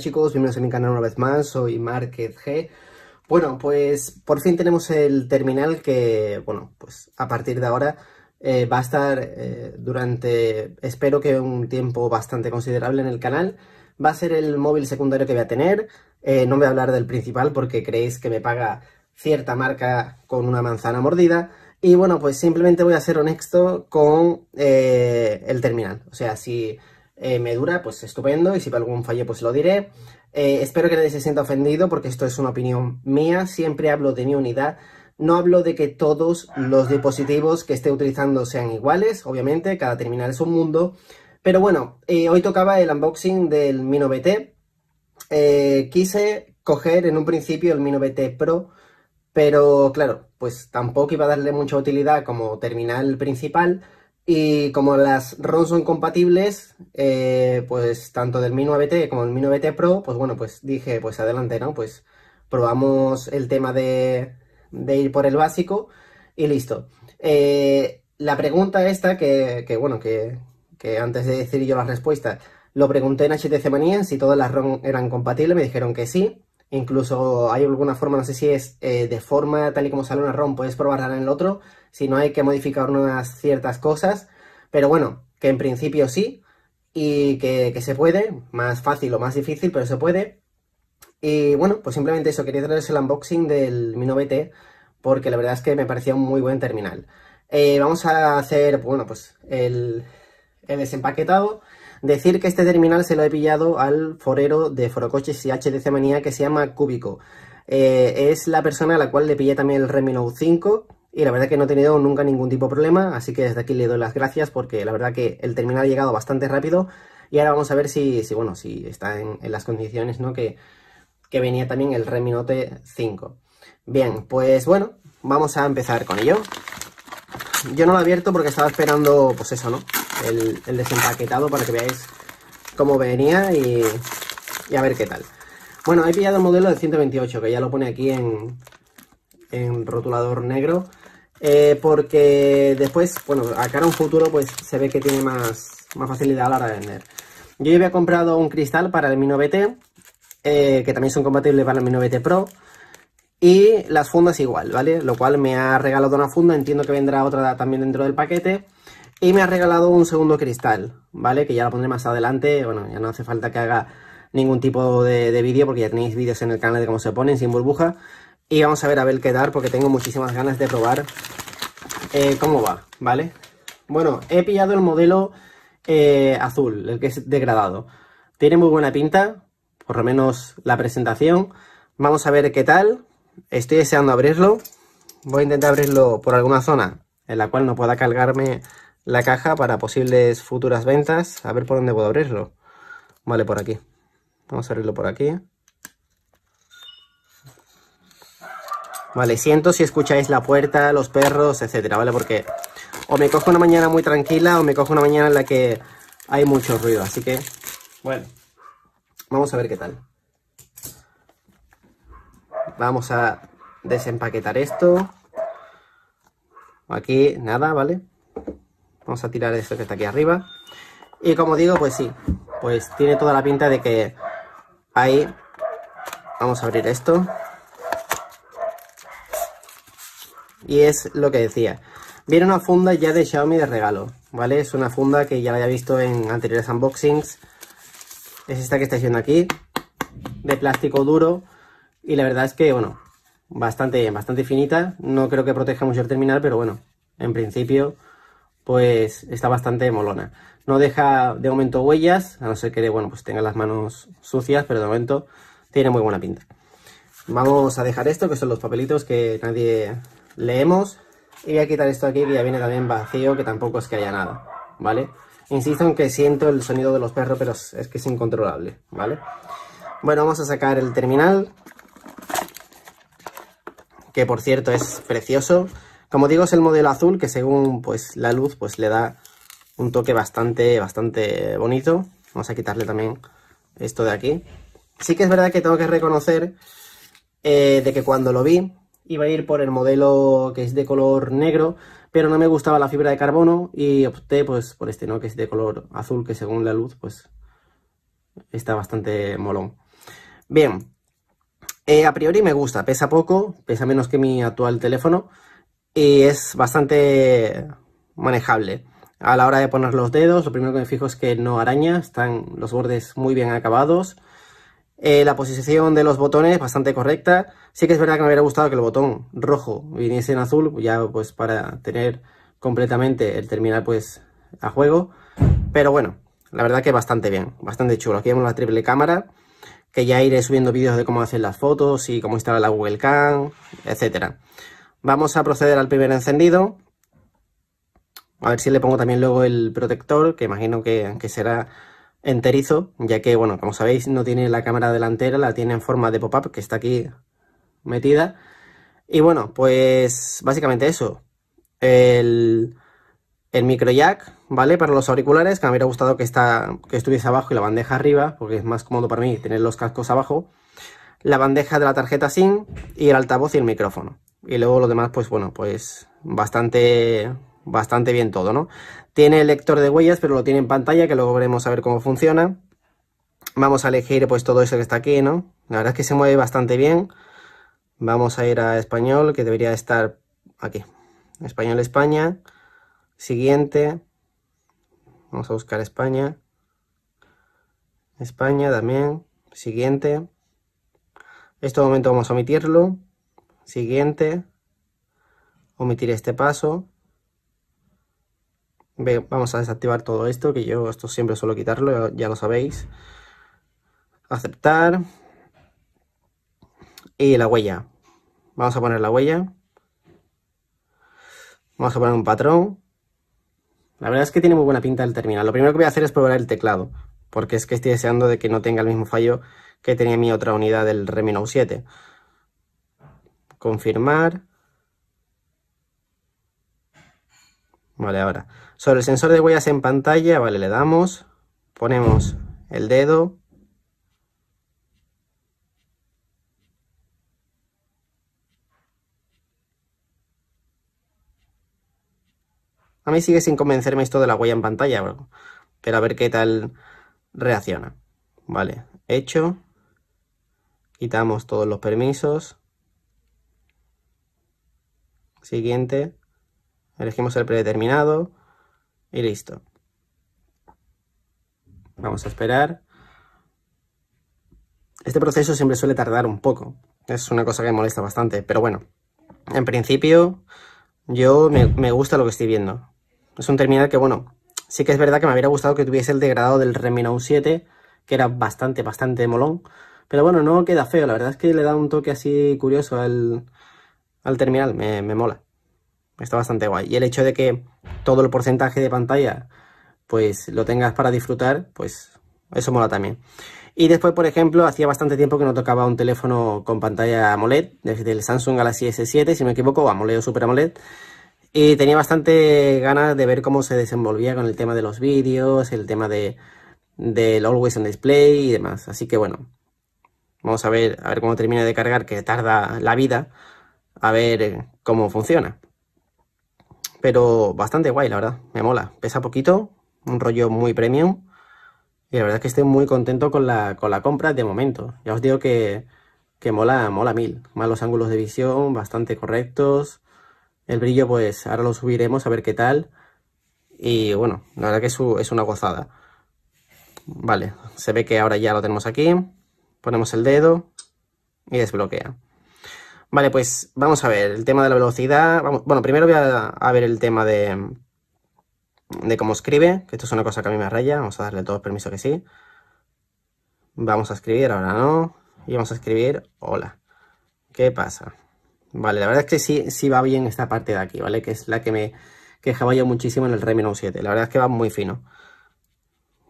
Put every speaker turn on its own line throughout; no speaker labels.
chicos, bienvenidos a mi canal una vez más, soy Market G. Bueno, pues por fin tenemos el terminal que, bueno, pues a partir de ahora eh, va a estar eh, durante, espero que un tiempo bastante considerable en el canal. Va a ser el móvil secundario que voy a tener, eh, no voy a hablar del principal porque creéis que me paga cierta marca con una manzana mordida. Y bueno, pues simplemente voy a ser honesto con el terminal. O sea, si eh, me dura, pues estupendo, y si para algún fallo, pues lo diré. Eh, espero que nadie se sienta ofendido, porque esto es una opinión mía, siempre hablo de mi unidad, no hablo de que todos los dispositivos que esté utilizando sean iguales, obviamente, cada terminal es un mundo, pero bueno, eh, hoy tocaba el unboxing del Mi 9T, quise coger en un principio el Mi 9T Pro, pero claro, pues tampoco iba a darle mucha utilidad como terminal principal, y como las ROM son compatibles, eh, pues tanto del Mi 9T como del Mi 9T Pro, pues bueno, pues dije, pues adelante, ¿no? Pues probamos el tema de, de ir por el básico y listo. Eh, la pregunta esta, que, que bueno, que, que, antes de decir yo la respuesta, lo pregunté en HTC Manía si todas las ROM eran compatibles, me dijeron que sí. Incluso hay alguna forma, no sé si es eh, de forma tal y como sale una ROM, puedes probarla en el otro, si no hay que modificar unas ciertas cosas, pero bueno, que en principio sí, y que, se puede, más fácil o más difícil, pero se puede. Y bueno, pues simplemente eso, quería traerles el unboxing del Mi 9T, porque la verdad es que me parecía un muy buen terminal. Eh, vamos a hacer, bueno, pues el, el desempaquetado, Decir que este terminal se lo he pillado al forero de Forocoches y HDC Manía que se llama Cúbico. Eh, es la persona a la cual le pillé también el Redmi Note 5 y la verdad que no he tenido nunca ningún tipo de problema, así que desde aquí le doy las gracias porque la verdad que el terminal ha llegado bastante rápido y ahora vamos a ver si, bueno, si está en, las condiciones ¿no? que, que venía también el Redmi Note 5. Bien, pues bueno, vamos a empezar con ello. Yo no lo he abierto porque estaba esperando, pues eso, ¿no? El, desempaquetado para que veáis cómo venía y, a ver qué tal. Bueno, he pillado el modelo de 128, que ya lo pone aquí en, rotulador negro. Eh, porque después, bueno, a cara a un futuro, pues se ve que tiene más, facilidad a la hora de vender. Yo ya había comprado un cristal para el Mi 9T, eh, que también son compatibles para el Mi 9T Pro. Y las fundas igual, ¿vale? Lo cual me ha regalado una funda, entiendo que vendrá otra también dentro del paquete. Y me ha regalado un segundo cristal, ¿vale? Que ya lo pondré más adelante, bueno, ya no hace falta que haga ningún tipo de, vídeo porque ya tenéis vídeos en el canal de cómo se ponen sin burbuja. Y vamos a ver a ver qué dar porque tengo muchísimas ganas de probar eh, cómo va, ¿vale? Bueno, he pillado el modelo eh, azul, el que es degradado. Tiene muy buena pinta, por lo menos la presentación. Vamos a ver qué tal, Estoy deseando abrirlo. Voy a intentar abrirlo por alguna zona en la cual no pueda cargarme la caja para posibles futuras ventas. A ver por dónde puedo abrirlo. Vale, por aquí. Vamos a abrirlo por aquí. Vale, siento si escucháis la puerta, los perros, etcétera, ¿vale? Porque o me cojo una mañana muy tranquila o me cojo una mañana en la que hay mucho ruido. Así que, bueno, vamos a ver qué tal. Vamos a desempaquetar esto. Aquí nada, ¿vale? Vamos a tirar esto que está aquí arriba. Y como digo, pues sí, pues tiene toda la pinta de que ahí... Vamos a abrir esto. Y es lo que decía. Viene una funda ya de Xiaomi de regalo, ¿vale? Es una funda que ya la había visto en anteriores unboxings. Es esta que estáis viendo aquí. De plástico duro y la verdad es que, bueno, bastante, bastante finita. No creo que proteja mucho el terminal, pero bueno, en principio, pues está bastante molona. No deja de momento huellas, a no ser que, bueno, pues tenga las manos sucias, pero de momento tiene muy buena pinta. Vamos a dejar esto, que son los papelitos que nadie leemos. Y voy a quitar esto aquí, que ya viene también vacío, que tampoco es que haya nada, ¿vale? Insisto en que siento el sonido de los perros, pero es que es incontrolable, ¿vale? Bueno, vamos a sacar el terminal que por cierto es precioso. Como digo, es el modelo azul que según pues, la luz pues, le da un toque bastante, bastante bonito. Vamos a quitarle también esto de aquí. Sí que es verdad que tengo que reconocer eh, de que cuando lo vi iba a ir por el modelo que es de color negro, pero no me gustaba la fibra de carbono y opté pues por este, ¿no? Que es de color azul, que según la luz pues está bastante molón. Bien, eh, a priori me gusta, pesa poco, pesa menos que mi actual teléfono y es bastante manejable. A la hora de poner los dedos, lo primero que me fijo es que no araña, están los bordes muy bien acabados. Eh, la posición de los botones bastante correcta. Sí que es verdad que me hubiera gustado que el botón rojo viniese en azul, ya pues para tener completamente el terminal pues a juego. Pero bueno, la verdad que bastante bien, bastante chulo. Aquí vemos la triple cámara que ya iré subiendo vídeos de cómo hacer las fotos y cómo instalar la Google Cam, etc. Vamos a proceder al primer encendido. A ver si le pongo también luego el protector, que imagino que, aunque será enterizo, ya que, bueno, como sabéis, no tiene la cámara delantera, la tiene en forma de pop-up, que está aquí metida. Y bueno, pues básicamente eso. El el micro jack, ¿vale? Para los auriculares, que me hubiera gustado que, estuviese abajo y la bandeja arriba, porque es más cómodo para mí tener los cascos abajo. La bandeja de la tarjeta SIM y el altavoz y el micrófono. Y luego lo demás, pues bueno, pues bastante, bastante bien todo, ¿no? Tiene el lector de huellas, pero lo tiene en pantalla, que luego veremos a ver cómo funciona. Vamos a elegir pues todo eso que está aquí, ¿no? La verdad es que se mueve bastante bien. Vamos a ir a español, que debería estar aquí. Español España. Siguiente. Vamos a buscar España. España también. Siguiente. Este momento vamos a omitirlo. Siguiente. Omitir este paso. Vamos a desactivar todo esto, que yo esto siempre suelo quitarlo, ya lo sabéis. Aceptar. Y la huella. Vamos a poner la huella. Vamos a poner un patrón. La verdad es que tiene muy buena pinta el terminal. Lo primero que voy a hacer es probar el teclado, porque es que estoy deseando de que no tenga el mismo fallo que tenía mi otra unidad del Redmi Note 7. Confirmar. Vale, ahora. Sobre el sensor de huellas en pantalla, vale, le damos, ponemos el dedo, A mí sigue sin convencerme esto de la huella en pantalla, pero a ver qué tal reacciona. Vale, hecho. Quitamos todos los permisos. Siguiente. Elegimos el predeterminado. Y listo. Vamos a esperar. Este proceso siempre suele tardar un poco. Es una cosa que me molesta bastante. Pero bueno, en principio yo me gusta lo que estoy viendo. Es un terminal que, bueno, sí que es verdad que me hubiera gustado que tuviese el degradado del Redmi Note 7, que era bastante, bastante molón. Pero bueno, no queda feo, la verdad es que le da un toque así curioso al, terminal, me, mola. Está bastante guay. Y el hecho de que todo el porcentaje de pantalla pues lo tengas para disfrutar, pues eso mola también. Y después, por ejemplo, hacía bastante tiempo que no tocaba un teléfono con pantalla AMOLED, desde el Samsung Galaxy S7, si no me equivoco, AMOLED o Super AMOLED. Y tenía bastante ganas de ver cómo se desenvolvía con el tema de los vídeos, el tema de, del Always on Display y demás. Así que bueno, vamos a ver, a ver cómo termina de cargar, que tarda la vida, a ver eh, cómo funciona. Pero bastante guay, la verdad, me mola. Pesa poquito, un rollo muy premium. Y la verdad es que estoy muy contento con la, con la compra de momento. Ya os digo que, que mola, mola mil. Malos ángulos de visión, bastante correctos. El brillo, pues, ahora lo subiremos a ver qué tal. Y bueno, la verdad que es, es una gozada. Vale, se ve que ahora ya lo tenemos aquí. Ponemos el dedo y desbloquea. Vale, pues vamos a ver el tema de la velocidad. bueno, primero voy a, ver el tema de, de cómo escribe, que esto es una cosa que a mí me raya. Vamos a darle todo el permiso que sí. Vamos a escribir, ahora no. Y vamos a escribir hola. ¿Qué pasa? Vale, la verdad es que sí, sí va bien esta parte de aquí, ¿vale? Que es la que me quejaba yo muchísimo en el Remino 7. La verdad es que va muy fino.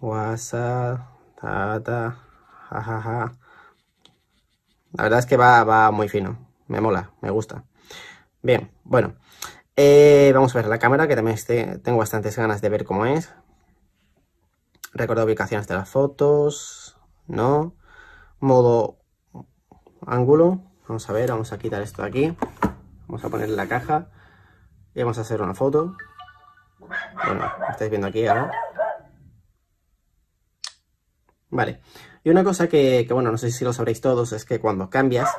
WhatsApp, jajaja. La verdad es que va, muy fino. Me mola, me gusta. Bien, bueno. Eh, vamos a ver la cámara, que también este, tengo bastantes ganas de ver cómo es. Recordar ubicaciones de las fotos. No. Modo ángulo. Vamos a ver, vamos a quitar esto de aquí. Vamos a poner la caja. Y vamos a hacer una foto. Bueno, estáis viendo aquí ahora. Vale. Y una cosa que, bueno, no sé si lo sabréis todos, es que cuando cambias,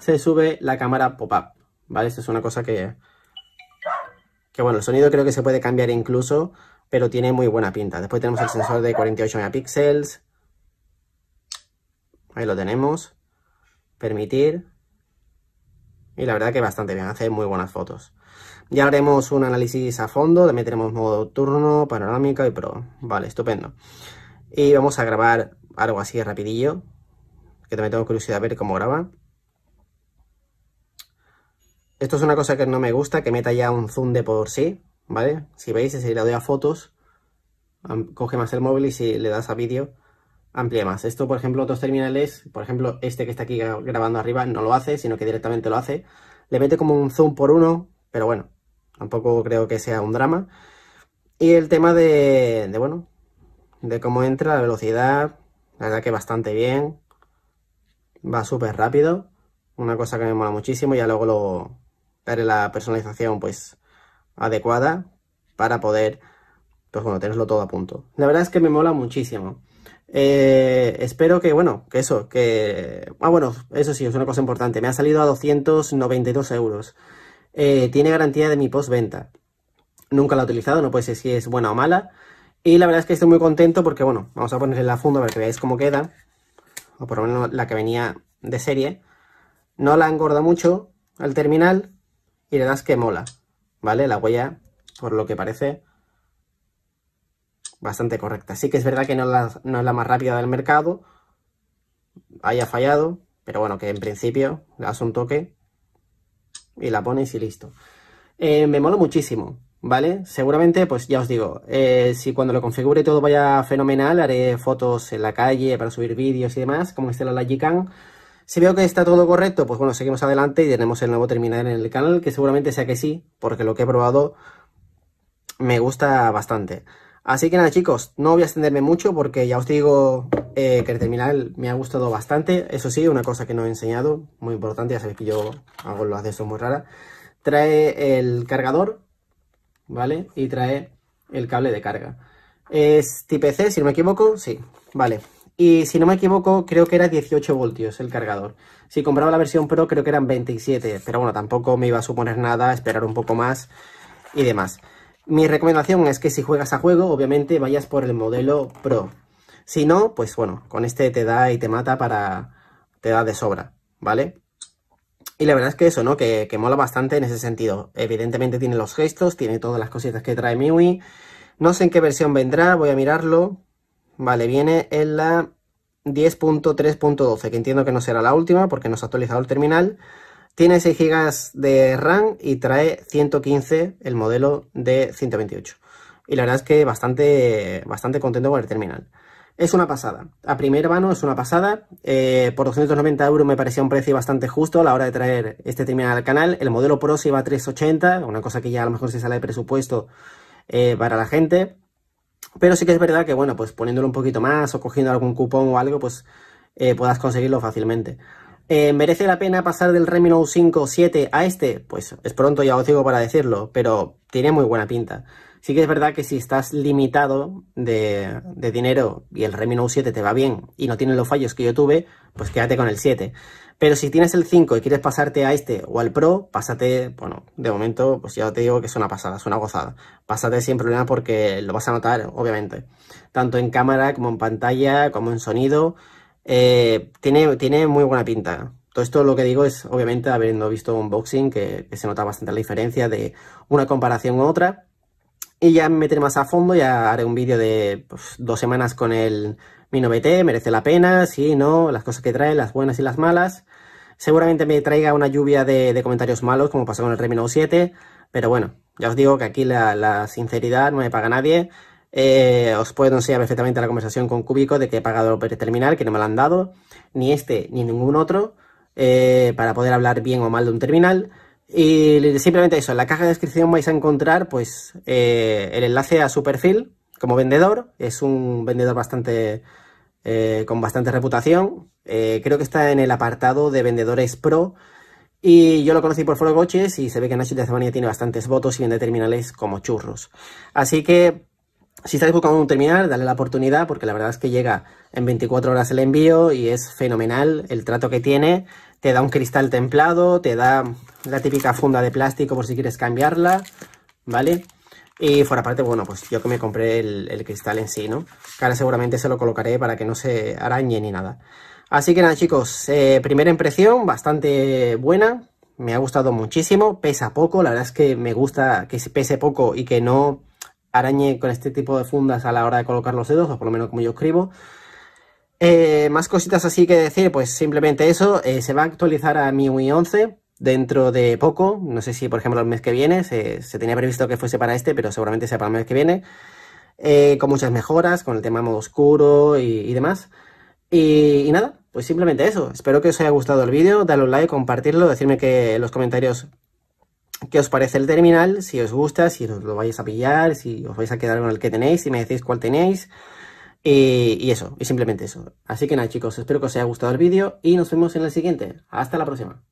se sube la cámara pop-up. ¿Vale? Esto es una cosa que... Que bueno, el sonido creo que se puede cambiar incluso, pero tiene muy buena pinta. Después tenemos el sensor de 48 megapíxeles. Ahí lo tenemos permitir. Y la verdad que bastante bien, hace muy buenas fotos. Ya haremos un análisis a fondo, también tenemos modo nocturno, panorámica y pro. Vale, estupendo. Y vamos a grabar algo así rapidillo, que también tengo curiosidad a ver cómo graba. Esto es una cosa que no me gusta, que meta ya un zoom de por sí, ¿vale? Si veis, si le doy a fotos, coge más el móvil y si le das a vídeo, amplíe más. Esto, por ejemplo, otros terminales, por ejemplo, este que está aquí grabando arriba, no lo hace, sino que directamente lo hace. Le mete como un zoom por uno, pero bueno, tampoco creo que sea un drama. Y el tema de, bueno, de cómo entra, la velocidad, la verdad que bastante bien. Va súper rápido, una cosa que me mola muchísimo. Ya luego lo daré la personalización pues adecuada para poder, pues bueno, tenerlo todo a punto. La verdad es que me mola muchísimo. Eh, espero que, bueno, que eso, que... Ah, bueno, eso sí, es una cosa importante. Me ha salido a 292 euros. Eh, tiene garantía de mi postventa. Nunca la he utilizado, no puede ser si es buena o mala. Y la verdad es que estoy muy contento porque, bueno, vamos a ponerle la funda para que veáis cómo queda. O por lo menos la que venía de serie. No la engorda mucho al terminal y le das que mola, ¿vale? La huella, por lo que parece, bastante correcta. Sí que es verdad que no, es la más rápida del mercado, haya fallado, pero bueno, que en principio le das un toque y la pones y listo. Eh, me mola muchísimo, ¿vale? Seguramente, pues ya os digo, eh, si cuando lo configure todo vaya fenomenal, haré fotos en la calle para subir vídeos y demás, como esté la Logicam. Si veo que está todo correcto, pues bueno, seguimos adelante y tenemos el nuevo terminal en el canal, que seguramente sea que sí, porque lo que he probado me gusta bastante. Así que nada chicos, no voy a extenderme mucho porque ya os digo eh, que el terminal me ha gustado bastante. Eso sí, una cosa que no he enseñado, muy importante, ya sabéis que yo hago de eso muy rara. Trae el cargador, ¿vale? Y trae el cable de carga. Es tipo C, si no me equivoco, sí, vale. Y si no me equivoco, creo que era 18 voltios el cargador. Si compraba la versión Pro creo que eran 27, pero bueno, tampoco me iba a suponer nada, esperar un poco más y demás. Mi recomendación es que si juegas a juego, obviamente vayas por el modelo Pro. Si no, pues bueno, con este te da y te mata para... te da de sobra, ¿vale? Y la verdad es que eso, ¿no? Que, que mola bastante en ese sentido. Evidentemente tiene los gestos, tiene todas las cositas que trae MIUI. No sé en qué versión vendrá, voy a mirarlo. Vale, viene en la 10.3.12, que entiendo que no será la última porque no se ha actualizado el terminal. Tiene 6 GB de RAM y trae 115 el modelo de 128. Y la verdad es que bastante, bastante contento con el terminal. Es una pasada. A primer mano es una pasada. Eh, por 290 euros me parecía un precio bastante justo a la hora de traer este terminal al canal. El modelo Pro se iba a 380, una cosa que ya a lo mejor se sale de presupuesto eh, para la gente. Pero sí que es verdad que, bueno, pues poniéndolo un poquito más o cogiendo algún cupón o algo, pues eh, puedas conseguirlo fácilmente. Eh, ¿Merece la pena pasar del Redmi Note 5 7 a este? Pues es pronto ya os digo para decirlo, pero tiene muy buena pinta. Sí que es verdad que si estás limitado de, dinero y el Redmi Note 7 te va bien y no tiene los fallos que yo tuve, pues quédate con el 7. Pero si tienes el 5 y quieres pasarte a este o al Pro, pásate, bueno, de momento pues ya te digo que es una pasada, es una gozada. Pásate sin problema porque lo vas a notar, obviamente. Tanto en cámara como en pantalla, como en sonido eh, tiene, tiene muy buena pinta. Todo esto lo que digo es, obviamente, habiendo visto un unboxing, que, se nota bastante la diferencia de una comparación con otra. Y ya me meteré más a fondo, ya haré un vídeo de pues, dos semanas con el Mino BT, merece la pena, si no, las cosas que trae, las buenas y las malas. Seguramente me traiga una lluvia de, comentarios malos, como pasó con el Remino 7, pero bueno, ya os digo que aquí la, la sinceridad no me paga nadie. Eh, os puedo enseñar perfectamente la conversación con Cúbico de que he pagado el terminal, que no me lo han dado, ni este ni ningún otro, eh, para poder hablar bien o mal de un terminal. Y simplemente eso, en la caja de descripción vais a encontrar pues eh, el enlace a su perfil como vendedor. Es un vendedor bastante con bastante reputación. creo que está en el apartado de vendedores pro. Y yo lo conocí por Foro Coches y se ve que Nacho de España tiene bastantes votos y vende terminales como churros. Así que si estáis buscando un terminal, dale la oportunidad porque la verdad es que llega en 24 horas el envío y es fenomenal el trato que tiene. Te da un cristal templado, te da la típica funda de plástico por si quieres cambiarla, ¿vale? Y fuera parte, bueno, pues yo que me compré el, cristal en sí, ¿no? Que ahora seguramente se lo colocaré para que no se arañe ni nada. Así que nada, chicos, eh, primera impresión bastante buena. Me ha gustado muchísimo, pesa poco, la verdad es que me gusta que pese poco y que no arañe con este tipo de fundas a la hora de colocar los dedos, o por lo menos como yo escribo. Eh, más cositas así que decir, pues simplemente eso, eh, se va a actualizar a MIUI 11 dentro de poco, no sé si por ejemplo el mes que viene, se, tenía previsto que fuese para este, pero seguramente sea para el mes que viene, eh, con muchas mejoras, con el tema modo oscuro y, demás. Y, nada, pues simplemente eso, espero que os haya gustado el vídeo, dale un like, compartirlo, decirme que en los comentarios qué os parece el terminal, si os gusta, si os lo vais a pillar, si os vais a quedar con el que tenéis, si me decís cuál tenéis. Y, y eso, y simplemente eso. Así que nada chicos, espero que os haya gustado el vídeo y nos vemos en el siguiente. Hasta la próxima.